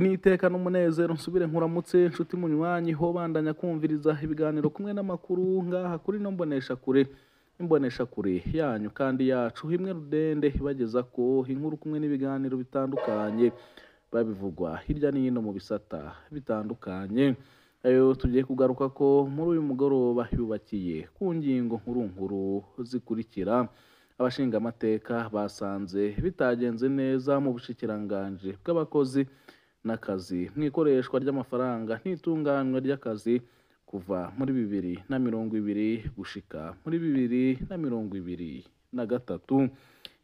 ni iteka n'umunezero nsubire nkuramutse inshuti munywanyi ho bandanya kumviriza ibiganiro kumwe n'amakuru ngaha kuri no mbonesha kure imbonesha kure yanyu kandi yacu imwe rudende ibageza ko inkuru kumwe n'ibiganiro bitandukanye babivugwa hirya no hino mu bisata bitandukanye ayo tugiye kugaruka ko muri uyu mugoroba yubakiye ku ngingo nkuru nkuru zikurikira abashinga amateka basanze bitagenze neza mu bushikiranganji bw'abakozi n'akazi mu ikoreshwa ry'amafaranga n'itunganywa ry'akazi kuva muri bibiri na mirongo ibiri gushika muri bibiri na mirongo ibiri na gatatu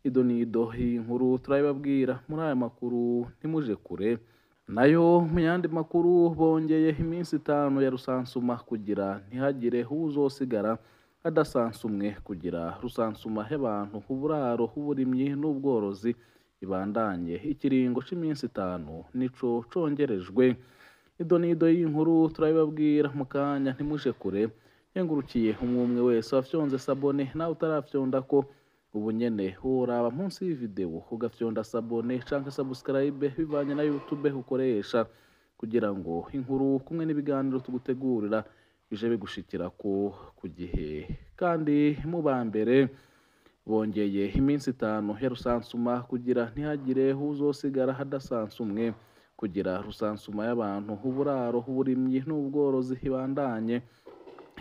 ido ni ido nkuru turayibabwira muri aya makuru ntimuje kure nayo mu yandi makuru bongeye iminsi itanu ya rusansuma kugira ntihagire uzosigara adasansumwe kugira rusansuma y'abantu uburaro uburimyi n'ubworozi ibandanye ikiringo cy'iminsi itanu nico congerejwe ido nido y'inkuru turabibabwira mu kanya ntimuje kure yengurukiye umwumwe wese wafyonze sabone nawe utarafyonda ko ubu nyene woraba munsi y'ivideo ugafyonda sabone canke subscribe bivanye na youtube ukoresha kugira ngo inkuru kumwe n'ibiganiro tugutegurira bije bigushikirako ku gihe kandi mu ba mbere bongeye iminsi itanu ya rusansuma kugira ntihagire uzosigara hadasansumwe kugira rusansuma y'abantu uburaro uburimyi n'ubworozi hibandanye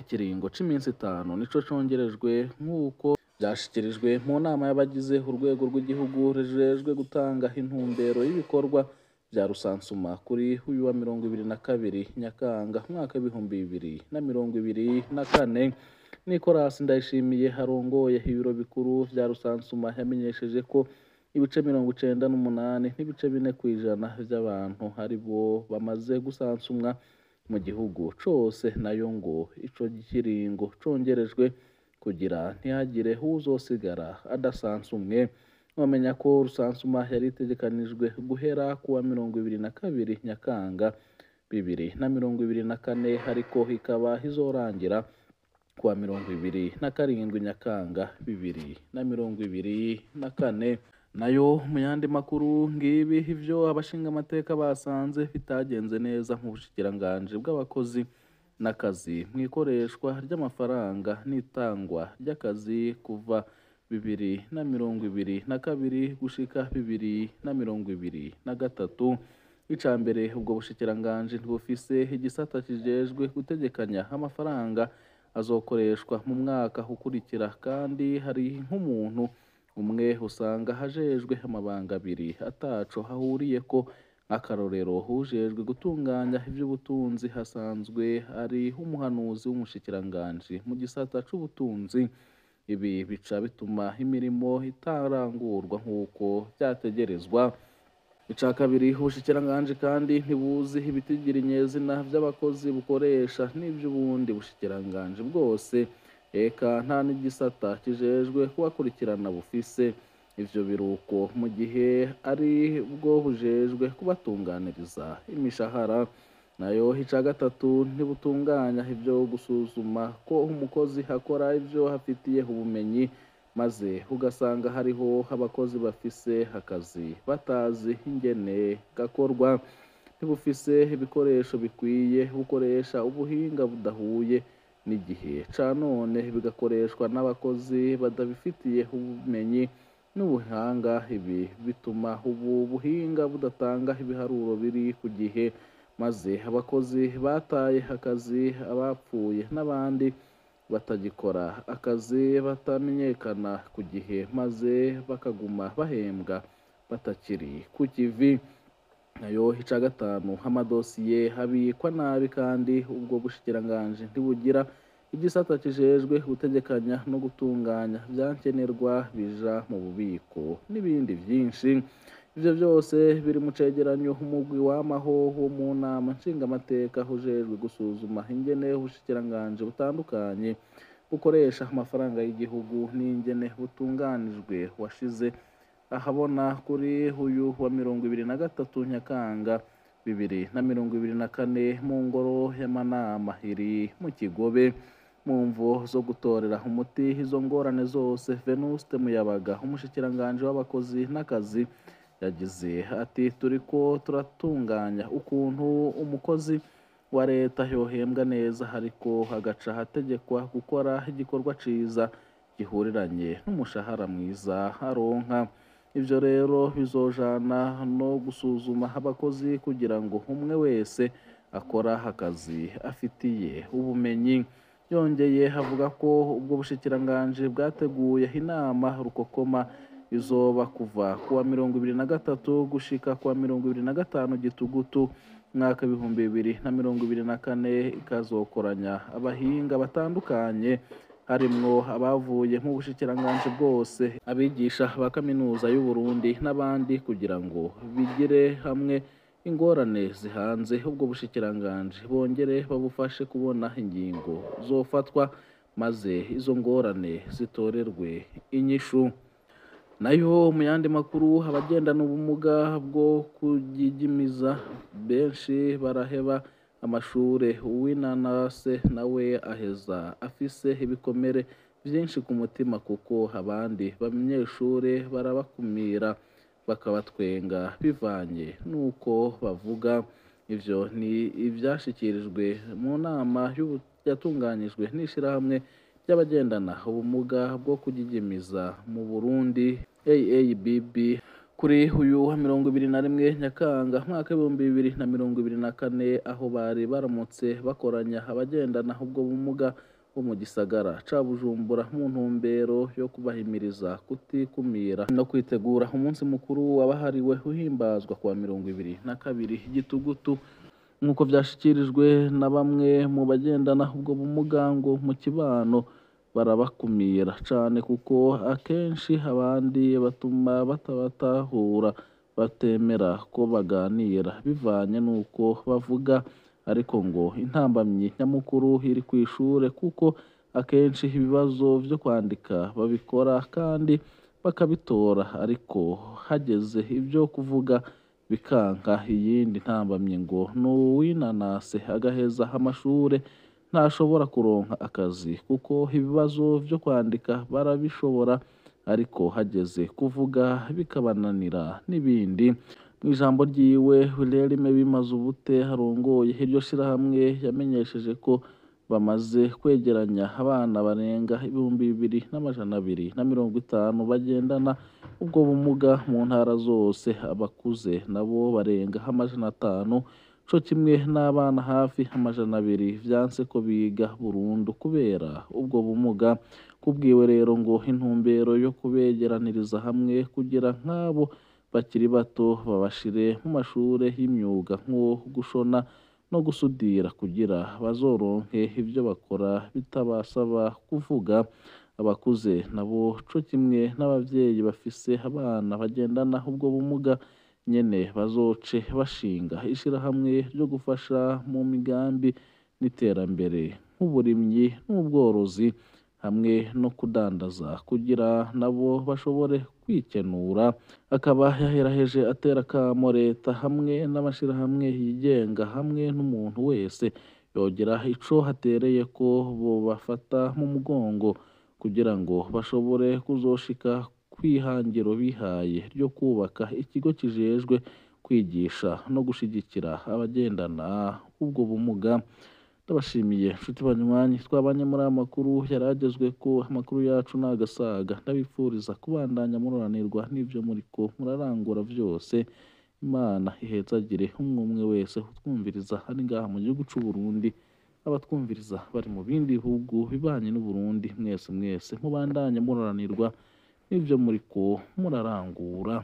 ikiringo cy'iminsi itanu nico congerejwe nk'uko byashyikirijwe mu nama y'abagize urwego rw'igihugu rejejwe gutanga intumbero y'ibikorwa bya rusansuma kuri uyu wa mirongo ibiri na kabiri nyakanga umwaka w'ibihumbi bibiri na mirongo ibiri na kane nicolas ndayishimiye harongoye ibiro bikuru bya rusansuma yamenyesheje ko ibice mirongo icenda n'umunani n'ibice bine ku ijana by'abantu ari bo bamaze gusansumwa mu gihugu cose nayo ngo ico kiringo congerejwe kugira ntihagire uzosigara adasansumwe bamenya ko rusansuma yari itegekanijwe guhera kuwa mirongo ibiri na kabiri nyakanga bibiri na mirongo ibiri na kane ariko ikaba izorangira kuwa mirongo ibiri na karindwi nyakanga bibiri na mirongo ibiri na kane nayo mu yandi makuru ngibi ibyo abashingamateka basanze bitagenze neza mu bushikiranganji bw'abakozi n'akazi mu ikoreshwa ry'amafaranga n'itangwa ry'akazi kuva bibiri na mirongo ibiri na kabiri gushika bibiri na mirongo ibiri na gatatu icya mbere ubwo bushikiranganji ntibufise igisata kijejwe gutegekanya amafaranga azokoreshwa mu mwaka ukurikira kandi hari nk'umuntu umwe usanga hajejwe amabanga abiri ataco ko akarorero hujejwe gutunganya iby’ubutunzi hasanzwe ari umuhanuzi w'umushikiranganji mu gisata cy’ubutunzi ibi bica bituma imirimo itarangurwa nk'uko byategerezwa ica kabiri ubushyikiranganji kandi ntibuziho ibitigira inyezina by'abakozi bukoresha n'iby'ubundi bushikiranganji bwose eka nta n'igisata kijejwe kubakurikirana bufise ivyo biruko mu gihe ari bwo bujejwe kubatunganiriza imishahara nayo ica gatatu ntibutunganya ibyo gusuzuma ko umukozi akora ibyo afitiye ubumenyi maze ugasanga hariho abakozi bafise akazi batazi ingene gakorwa ntibufise ibikoresho bikwiye bukoresha ubuhinga budahuye n'igihe ca none bigakoreshwa n'abakozi badabifitiye ubumenyi n'ubuhanga ibi bituma ubu buhinga budatanga ibiharuro biri ku gihe maze abakozi bataye akazi abapfuye n'abandi batagikora akazi batamenyekana ku gihe maze bakaguma bahembwa batakiri ku kivi nayo ica gatanu amadosiye abikwa nabi kandi ubwo bushikiranganji ntibugira igisata kijejwe gutegekanya no gutunganya byankenerwa bija mu bubiko n'ibindi byinshi ibyo byose biri mu cegeranyo umugwi w'amaho wo mu nama nshingamateka hujejwe gusuzuma ingene ubushikiranganji butandukanye bukoresha amafaranga y'igihugu n'ingene butunganijwe washize ahabona kuri uyu wa mirongo ibiri na gatatu nyakanga bibiri na mirongo ibiri na kane mu ngoro y'amanama iri mu kigobe mu mvo zo gutorera umuti izo ngorane zose venuste muyabaga umushikiranganje w'abakozi n'akazi yagize ati turi ko turatunganya ukuntu umukozi wa leta yohembwa neza ariko hagaca ahategekwa gukora igikorwa cyiza gihuriranye n'umushahara mwiza aronka ibyo rero bizojana no gusuzuma abakozi kugira ngo umwe wese akora akazi afitiye ubumenyi yongeye havuga ko ubwo bushikiranganji bwateguye inama rukokoma izoba kuva ku mirongo ibiri na gatatu gushika ku mirongo ibiri na gatanu gitugutu mwaka ibihumbi bibiri na mirongo ibiri na kane ikazokoranya abahinga batandukanye harimwo abavuye mu bushikiranganji bwose abigisha ba kaminuza y'u Burundi n'abandi kugira ngo bigire hamwe ingorane zihanze ubwo bushikiranganji bongere babufashe kubona ingingo zofatwa maze izo ngorane zitorerwe inyishu nayo mu yandi makuru abagendana ubumuga bwo kujijimiza benshi baraheba amashuri uwinanase nawe aheza afise ibikomere byinshi ku mutima kuko abandi b'abanyeshuri barabakumira bakabatwenga bivanye n'uko bavuga ibyo ni ibyashyikirijwe mu nama yatunganyijwe n'ishyirahamwe ry'abagendana ubumuga bwo kujijimiza mu burundi AABB kuri uyu wa mirongo ibiri na rimwe Nyakanga mwaka w'ibihumbi bibiri na mirongo ibiri na kane aho bari baramutse bakoranya abagendana ubwo bumuga bo mu gisagara ca Bujumbura mu ntumbero yo kubahimiriza kutikumira no kwitegura umunsi mukuru wabahariwe uhimbazwa kwa mirongo ibiri na kabiri igitugutu nk'uko byashyikirijwe na bamwe mu bagendana ubwo bumuga ngo mu kibano barabakumira cyane kuko akenshi abandi batuma batabatahura batemera ko baganira bivanye n'uko bavuga ariko ngo intambamyi nyamukuru iri ku ishuri kuko akenshi ibibazo byo kwandika babikora kandi bakabitora ariko hageze ibyo kuvuga bikanka iyindi ntambamyi ngo ni uw'inanase agaheza amashuri ntashobora kuronka akazi kuko ibibazo byo kwandika barabishobora ariko hageze kuvuga bikabananira n'ibindi mu ijambo ryiwe bimaze ubute harongoye hiryo shyirahamwe yamenyesheje ko bamaze kwegeranya abana barenga ibihumbi bibiri n'amajana abiri na mirongo itanu bagendana ubwo bumuga mu ntara zose abakuze nabo barenga amajana atanu co kimwe n'abana hafi amajana abiri vyanse ko biga burundu kubera ubwo bumuga kubwiwe rero ngo intumbero yo kubegeraniriza hamwe kugira nk'abo bakiri bato babashire mu mashuri y'imyuga nk'uwo gushona no gusudira kugira bazoronke ibyo bakora bitabasaba kuvuga abakuze nabo co kimwe nababyeyi bafise abana bagendana ubwo bumuga nyene bazoce bashinga ishirahamwe ryo gufasha mu migambi n'iterambere nk'uburimyi n'ubworozi hamwe no kudandaza kugira nabo bashobore kwikenura akaba yaheraheje atera akamo leta hamwe n'amashirahamwe yigenga hamwe n'umuntu wese yogera ico hatereye ko bobafata mu mugongo kugira ngo bashobore kuzoshika kw'ihangiro bihaye ryo kubaka ikigo kijejwe kwigisha no gushigikira abagendana ubwo bumuga ndabashimiye nshuti banywanyi twabanye muri amakuru makuru yaragezwe ko amakuru yacu ni agasaga ndabifuriza kubandanya mururanirwa n'ibyo muri ko murarangura byose imana ihezagire umwe wese utwumviriza hari ngaha mu gihugu cy'u Burundi abatwumviriza bari mu bindi bihugu bibanye n'u Burundi mwese mwese mubandanye muranirwa ibyo muri ko murarangura